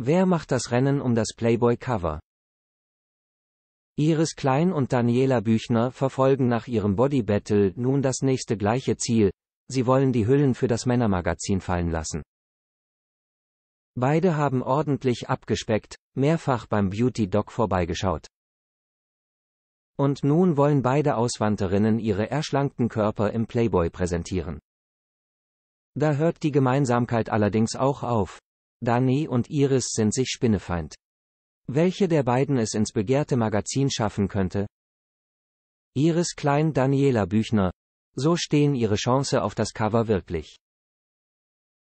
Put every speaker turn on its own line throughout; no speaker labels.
Wer macht das Rennen um das Playboy-Cover? Iris Klein und Daniela Büchner verfolgen nach ihrem Body Battle nun das nächste gleiche Ziel, sie wollen die Hüllen für das Männermagazin fallen lassen. Beide haben ordentlich abgespeckt, mehrfach beim Beauty Doc vorbeigeschaut. Und nun wollen beide Auswanderinnen ihre erschlankten Körper im Playboy präsentieren. Da hört die Gemeinsamkeit allerdings auch auf, Dani und Iris sind sich Spinnefeind. Welche der beiden es ins begehrte Magazin schaffen könnte? Iris Klein Daniela Büchner. So stehen ihre Chance auf das Cover wirklich.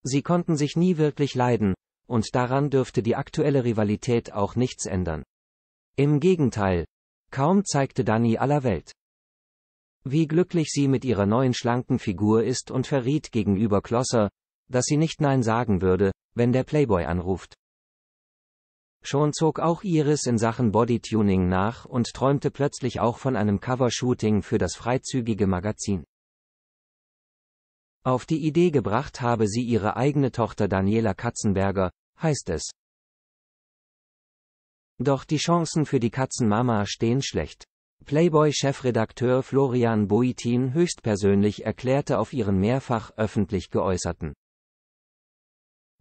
Sie konnten sich nie wirklich leiden, und daran dürfte die aktuelle Rivalität auch nichts ändern. Im Gegenteil. Kaum zeigte Dani aller Welt, wie glücklich sie mit ihrer neuen schlanken Figur ist und verriet gegenüber Klosser, dass sie nicht Nein sagen würde, wenn der Playboy anruft. Schon zog auch Iris in Sachen Bodytuning nach und träumte plötzlich auch von einem Covershooting für das freizügige Magazin. Auf die Idee gebracht habe sie ihre eigene Tochter Daniela Katzenberger, heißt es. Doch die Chancen für die Katzenmama stehen schlecht. Playboy-Chefredakteur Florian Boitin höchstpersönlich erklärte auf ihren mehrfach öffentlich geäußerten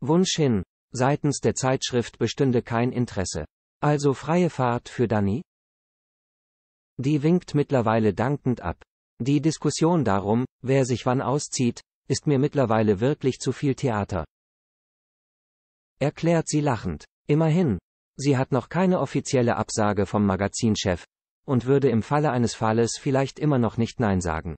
Wunsch hin. Seitens der Zeitschrift bestünde kein Interesse. Also freie Fahrt für Danny? Die winkt mittlerweile dankend ab. Die Diskussion darum, wer sich wann auszieht, ist mir mittlerweile wirklich zu viel Theater. Erklärt sie lachend. Immerhin. Sie hat noch keine offizielle Absage vom Magazinchef und würde im Falle eines Falles vielleicht immer noch nicht Nein sagen.